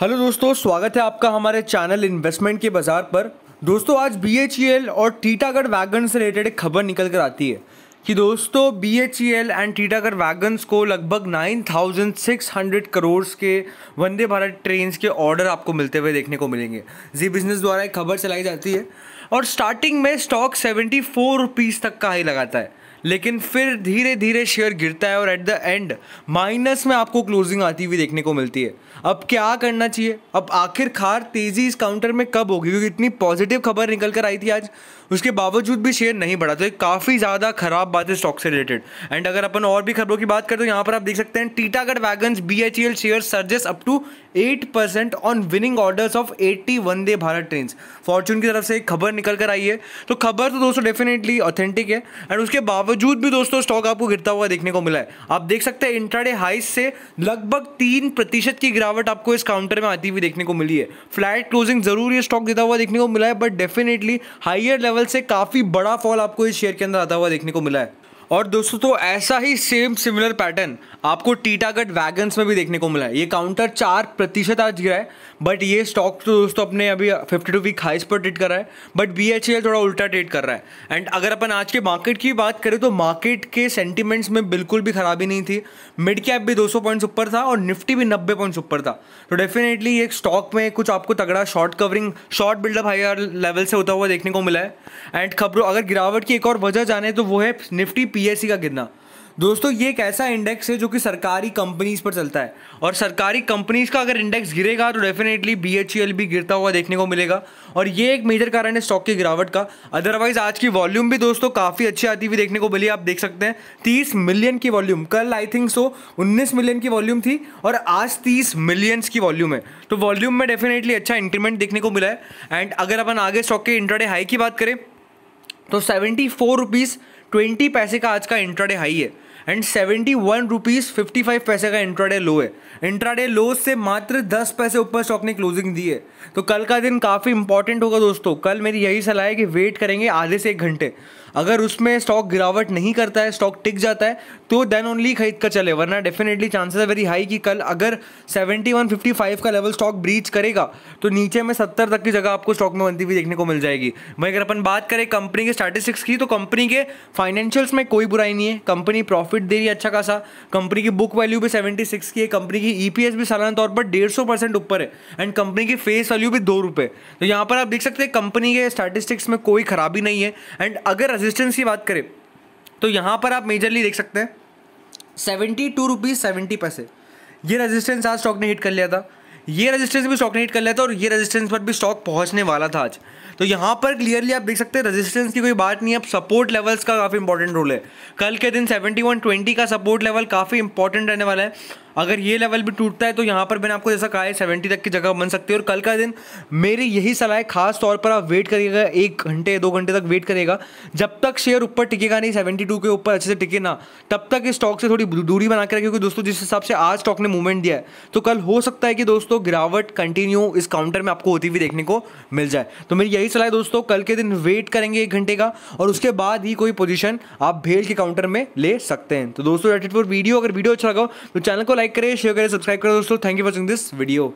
hello दोस्तों स्वागत है आपका हमारे चैनल इन्वेस्टमेंट के बाजार पर दोस्तों आज बी e और टीटागढ़ वैगन से रिलेटेड एक खबर निकल कर आती है कि दोस्तों बी एंड टीटागढ़ वैगन्स को लगभग 9,600 करोड़ के वंदे भारत ट्रेन के ऑर्डर आपको मिलते हुए देखने को मिलेंगे जी बिजनेस द्वारा एक खबर चलाई जाती है और स्टार्टिंग में स्टॉक सेवेंटी फोर तक का ही लगाता है लेकिन फिर धीरे धीरे शेयर गिरता है और एट द एंड माइनस में आपको क्लोजिंग आती हुई देखने को मिलती है अब क्या करना चाहिए अब आखिरकार तेज़ी इस काउंटर में कब होगी क्योंकि इतनी पॉजिटिव खबर निकल कर आई थी आज उसके बावजूद भी शेयर नहीं बढ़ा तो एक काफ़ी ज़्यादा ख़राब बात है स्टॉक से रिलेटेड एंड अगर अपन और भी खबरों की बात करें तो यहाँ पर आप देख सकते हैं Titagarh wagon B H L share surges up to eight percent on winning orders of eighty Vande Bharat train fortune की तरफ से एक खबर निकल कर आई है तो खबर तो दोस्तों डेफिनेटली ऑथेंटिक है एंड उसके बावजूद भी दोस्तों स्टॉक आपको गिरता हुआ देखने को मिला है आप देख सकते हैं इंट्राडे हाइस से लगभग तीन प्रतिशत की गिरावट आपको इस काउंटर में आती हुई देखने को मिली है फ्लैट क्लोजिंग जरूर ये स्टॉक गिरता हुआ देखने को मिला है बट डेफिनेटली हाइयर लेवल से काफ़ी बड़ा फॉल आपको इस शेयर के अंदर आता हुआ देखने को मिला है और दोस्तों तो ऐसा ही सेम सिमिलर पैटर्न आपको टीटागढ़ वैगन्स में भी देखने को मिला है ये काउंटर चार प्रतिशत आज गिरा है बट ये स्टॉक तो दोस्तों अपने अभी फिफ्टी टू वीक हाइस पर ट्रेड कर रहा है बट बी एच एल थोड़ा उल्टा ट्रेड कर रहा है एंड अगर अपन आज के मार्केट की बात करें तो मार्केट के सेंटिमेंट्स में बिल्कुल भी खराबी नहीं थी मिड कैप भी 200 पॉइंट्स ऊपर था और निफ्टी भी 90 पॉइंट्स ऊपर था तो डेफिनेटली एक स्टॉक में कुछ आपको तगड़ा short covering short buildup higher level से होता हुआ देखने को मिला है एंड खबरों अगर गिरावट की एक और वजह जाने तो वो है निफ्टी पी का गिरना दोस्तों ये एक ऐसा इंडेक्स है जो कि सरकारी कंपनीज पर चलता है और सरकारी कंपनीज का अगर इंडेक्स गिरेगा तो डेफिनेटली बी एच एल भी गिरता हुआ देखने को मिलेगा और ये एक मेजर कारण है स्टॉक की गिरावट का अदरवाइज आज की वॉल्यूम भी दोस्तों काफ़ी अच्छी आती हुई देखने को मिली आप देख सकते हैं तीस मिलियन की वॉल्यूम कल आई थिंक सो उन्नीस मिलियन की वॉल्यूम थी और आज तीस मिलियंस की वॉल्यूम है तो वॉल्यूम में डेफिनेटली अच्छा इंक्रीमेंट देखने को मिला है एंड अगर अपन आगे स्टॉक के इंट्राडे हाई की बात करें तो सेवेंटी फोर रुपीज़ ट्वेंटी पैसे का आज का इंट्राडे हाई है and seventy one rupees fifty five पैसे का इंट्राडे लो है इंट्राडे लो से मात्र दस पैसे ऊपर स्टॉक ने क्लोजिंग दी है तो कल का दिन काफ़ी इंपॉर्टेंट होगा दोस्तों कल मेरी यही सलाह है कि वेट करेंगे आधे से एक घंटे अगर उसमें स्टॉक गिरावट नहीं करता है स्टॉक टिक जाता है तो देन ओनली खरीद कर चले वरना डेफिनेटली चांसेस है वेरी हाई कि कल अगर 7155 का लेवल स्टॉक ब्रीच करेगा तो नीचे में 70 तक की जगह आपको स्टॉक में बनती हुई देखने को मिल जाएगी वहीं अगर अपन बात करें कंपनी के स्टैटिस्टिक्स की तो कंपनी के फाइनेंशियल्स में कोई बुराई नहीं है कंपनी प्रॉफिट प्रॉफिट दे रही है अच्छा खासा कंपनी की बुक वैल्यू भी सेवेंटी सिक्स की है कंपनी की ईपीएस e भी सालाना तौर पर डेढ़ सौ परसेंट ऊपर है एंड कंपनी की फेस वैल्यू भी दो रुपये तो यहाँ पर आप देख सकते हैं कंपनी के स्टैटिस्टिक्स में कोई खराबी नहीं है एंड अगर रेजिस्टेंस की बात करें तो यहाँ पर आप मेजरली देख सकते हैं सेवेंटी टू रुपीज़ सेवेंटी पैसे ये रेजिस्टेंस आज स्टॉक ने हिट कर लिया था ये रेजिस्टेंस भी स्टॉक ने हिट कर लेता और ये रेजिस्टेंस पर भी स्टॉक पहुंचने वाला था आज तो यहाँ पर क्लियरली आप देख सकते हैं रेजिस्टेंस की कोई बात नहीं है अब सपोर्ट लेवल्स का काफ़ी इंपॉर्टेंट रोल है कल के दिन 7120 का सपोर्ट लेवल काफ़ी इंपॉर्टेंट रहने वाला है अगर ये लेवल भी टूटता है तो यहाँ पर मैंने आपको जैसा कहा है सेवेंटी तक की जगह बन सकती है और कल का दिन मेरी यही सलाह है खास तौर पर आप वेट करिएगा एक घंटे दो घंटे तक वेट करेगा जब तक शेयर ऊपर टिकेगा नहीं सेवेंटी टू के ऊपर अच्छे से टिके ना तब तक इस स्टॉक से थोड़ी दूरी बना के रखें क्योंकि दोस्तों जिस हिसाब से आज स्टॉक ने मूवमेंट दिया है तो कल हो सकता है कि दोस्तों गिरावट कंटिन्यू इस काउंटर में आपको होती हुई देखने को मिल जाए तो मेरी यही सलाह है दोस्तों कल के दिन वेट करेंगे एक घंटे का और उसके बाद ही कोई पोजीशन आप भेल के काउंटर में ले सकते हैं तो दोस्तों वीडियो अगर वीडियो अच्छा लगा तो चैनल को लाइक लाइक करें शेयर करें सब्सक्राइब करें दोस्तों thank you watching this video